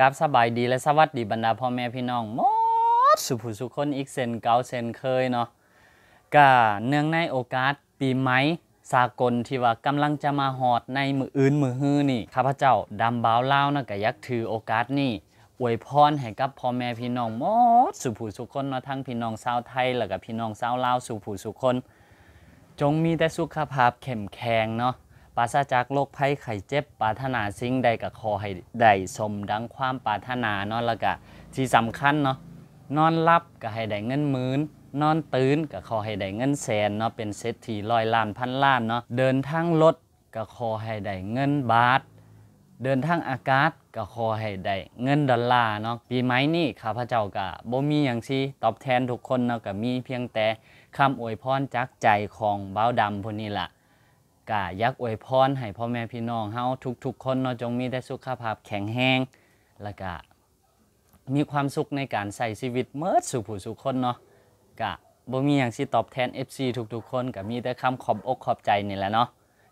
กราบสบายดีและสวัสดีบรรดาพ่อแม่พี่น้องมดสุภูสุคนอีกเซนเกาเซนเคยเนาะกะเนื่องในโอกาสปีไม้สากลที่ว่ากำลังจะมาหอดในมืออื่นมือฮื้อนี่ข้าพเจ้าดำบ้าวเล่านะกะยักถือโอกาสนี่อวยพรให้กับพ่อแม่พี่น้องมดสุภูสุคนเนาะทั้งพี่น้องชาวไทยแล้วก็พี่น้องชาวลาวสุภูสุคน จงมีแต่สุขภาพเข้มแข็งเนาะปราศจากโรคภัยไข้เจ็บปรารถนาสิ่งใดก็ขอให้ได้สมดังความปรารถนาเนาะแล้วก็ที่สำคัญเนาะนอนรับก็ให้ได้เงินหมื่นนอนตื่นก็ขอให้ ได้เงินแสนเนาะเป็นเศรษฐีร้อยล้านพันล้านเนาะเดินทางรถก็ขอให้ได้เงินบาท เดินทางอากาศก็ขอให้ได้เงินดอลลาร์เนาะปีใหม่นี้ข้าพเจ้าก็บ่มีอย่างที่ตอบแทนทุกคนเนาะก็มีเพียงแต่คาอวยพรจากใจของบ้าวดำพวกนี้ล่ะกะยักอวยพรให้พ่อแม่พี่น้องเฮาทุกๆ คนเนาะจงมีแต่สุขภาพแข็งแรงและกะมีความสุขในการใส่ชีวิตเมิดสู่ผู้สุขคนเนาะกะบ่มีอย่างสิตอบแทน FC ทุกๆ คนกะมีแต่คำขอบอกขอบใจนี่แหละเนาะ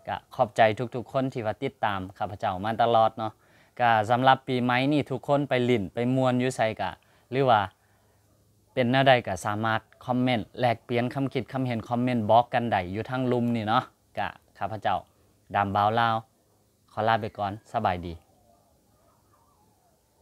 กะขอบใจทุกๆ คนที่ว่าติดตามข้าพเจ้ามาตลอดเนาะกะสำหรับปีใหม่นี่ทุกคนไปลิ่นไปมวนอยู่ใส่กะ หรือว่าเป็นหน้าใดกะสามารถคอมเมนต์แลกเปลี่ยนคำคิดคำเห็นคอมเมนต์บล็อกกันได้อยู่ทั้งลุมนี่เนาะกะข้าพเจ้า ดำบาเล่าขอลาไปก่อน สบายดี